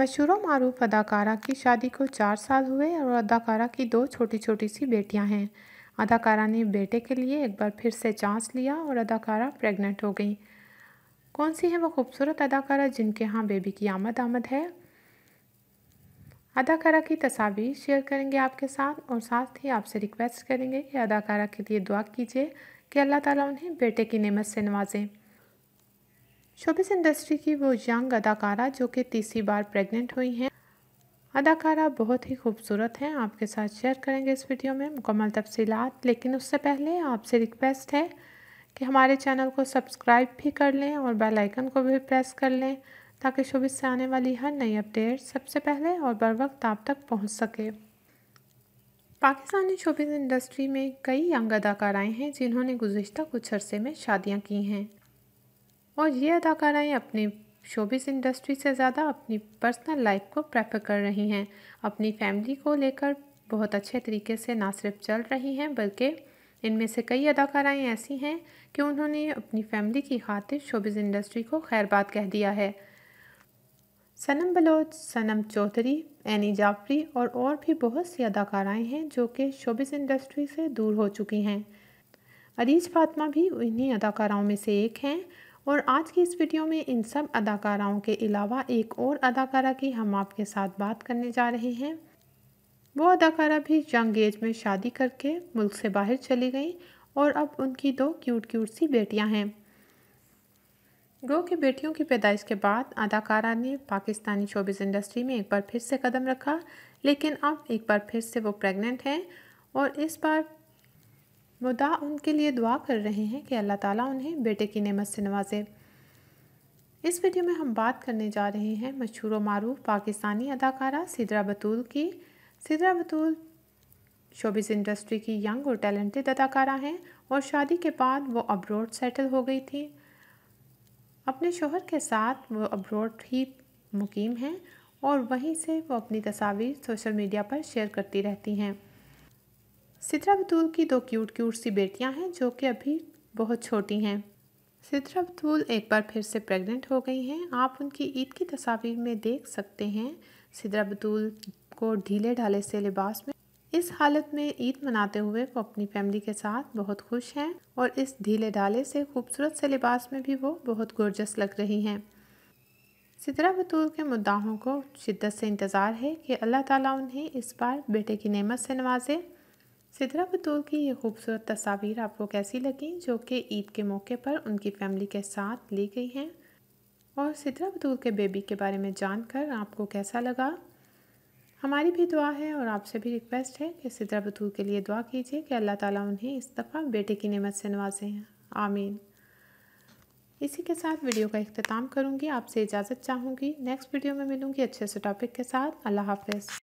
मशहूर मरूफ अदाकारा की शादी को चार साल हुए और अदाकारा की दो छोटी छोटी सी बेटियां हैं अदाकारा ने बेटे के लिए एक बार फिर से चांस लिया और अदाकारा प्रेग्नेंट हो गई कौन सी है वो खूबसूरत अदाकारा जिनके यहाँ बेबी की आमद आमद है अदाकारा की तस्वीर शेयर करेंगे आपके साथ और साथ ही आपसे रिक्वेस्ट करेंगे कि अदाकारा के लिए दुआ कीजिए कि अल्लाह ताला उन्हें बेटे की नेमत से नवाजें शोबिस इंडस्ट्री की वो यंग अदाकारा जो कि तीसरी बार प्रेग्नेंट हुई हैं अदाकारा बहुत ही खूबसूरत हैं आपके साथ शेयर करेंगे इस वीडियो में मुकम्मल तफसी लेकिन उससे पहले आपसे रिक्वेस्ट है कि हमारे चैनल को सब्सक्राइब भी कर लें और बेल आइकन को भी प्रेस कर लें ताकि शोबिस से आने वाली हर नई अपडेट सबसे पहले और बर वक्त आप तक पहुँच सके पाकिस्तानी शोबिस इंडस्ट्री में कई यंग अदाकाराएँ हैं जिन्होंने गुजशत कुछ अरसे में शादियाँ की हैं और ये अदाकाराएँ अपने शोबिस इंडस्ट्री से ज़्यादा अपनी पर्सनल लाइफ को प्रेफर कर रही हैं अपनी फैमिली को लेकर बहुत अच्छे तरीके से ना सिर्फ चल रही हैं बल्कि इनमें से कई अदाकाराएँ ऐसी हैं कि उन्होंने अपनी फैमिली की खातिर शोबिस इंडस्ट्री को खैरबाद कह दिया है सनम बलोच सनम चौधरी एनी जाफरी और और भी बहुत सी अदाकाराएँ हैं जो कि शोबिस इंडस्ट्री से दूर हो चुकी हैं अरीज फातमा भी इन्हीं अदाकाराओं में से एक हैं और आज की इस वीडियो में इन सब अदाकाराओं के अलावा एक और अदाकारा की हम आपके साथ बात करने जा रहे हैं वो अदाकारा भी यंग एज में शादी करके मुल्क से बाहर चली गई और अब उनकी दो क्यूट क्यूट सी बेटियां हैं गो की बेटियों की पैदाइश के बाद अदाकारा ने पाकिस्तानी शोबिस इंडस्ट्री में एक बार फिर से कदम रखा लेकिन अब एक बार फिर से वो प्रेग्नेंट हैं और इस बार मुदा उनके लिए दुआ कर रहे हैं कि अल्लाह ताला उन्हें बेटे की नेमत से नवाजे इस वीडियो में हम बात करने जा रहे हैं मशहूर मरूफ पाकिस्तानी अदाकारा सिदरा बतूल की सिदरा बतूल शोबिस इंडस्ट्री की यंग और टैलेंटेड अदाकारा हैं और शादी के बाद वो अब्रोड सेटल हो गई थी अपने शोहर के साथ वो अब्रोड ही मुकीम हैं और वहीं से वो अपनी तस्वीर सोशल मीडिया पर शेयर करती रहती हैं सितरा बतूल की दो क्यूट क्यूट सी बेटियां हैं जो कि अभी बहुत छोटी हैं सिद्रा बतूल एक बार फिर से प्रेग्नेंट हो गई हैं आप उनकी ईद की तस्वीर में देख सकते हैं सिद्रा बतूल को ढीले ढाले से लिबास में इस हालत में ईद मनाते हुए वो अपनी फैमिली के साथ बहुत खुश हैं और इस ढीले ढाले से खूबसूरत से लिबास में भी वो बहुत गोर्जस लग रही हैं सिद्रा बतूल के मुद्दाओं को शिद्दत से इंतज़ार है कि अल्लाह ताला उन्हें इस बार बेटे की नेमत से नवाजे सिदरा बतूल की ये खूबसूरत तस्वीर आपको कैसी लगी जो कि ईद के मौके पर उनकी फैमिली के साथ ली गई हैं और सिदरा बतूर के बेबी के बारे में जानकर आपको कैसा लगा हमारी भी दुआ है और आपसे भी रिक्वेस्ट है कि सिदरा बतूल के लिए दुआ कीजिए कि अल्लाह ताला उन्हें इस दफ़ा बेटे की नमत से नवाजें आमीन इसी के साथ वीडियो का अख्ताम करूँगी आपसे इजाज़त चाहूँगी नेक्स्ट वीडियो में मिलूँगी अच्छे से टॉपिक के साथ अल्लाह हाफ